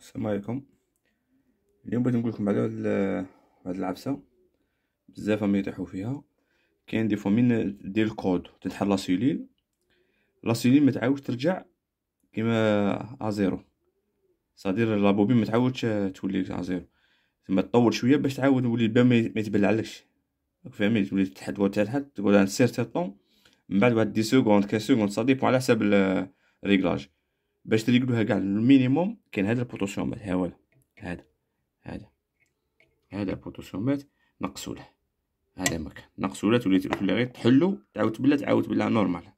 السلام عليكم اليوم بغيت نقول لكم على هاد العبسه بزاف ما يطيحوا فيها كاين دي فوا من دير الكود تنحل لاسيلين لاسيلين ما تعاودش ترجع كيما ا زيرو صادير لابوبي ما تعاودش تولي ا زيرو تما تطول شويه باش تعاود تولي الباب ما يتبلعلكش فهمي تولي تحد تحد تقول سير طون من بعد واحد دي سكوند كاسكوند سكوند سا ديبون على حساب الريغلاج باش تريقلوها كاع المينيموم كاين هاد البوتوسيومات ها هو هذا هذا هذا البوتوسيومات نقصوله هذا مكان نقصوله تولي تولي غير تحلو تعاود تبلى تعاود تبلى نورمال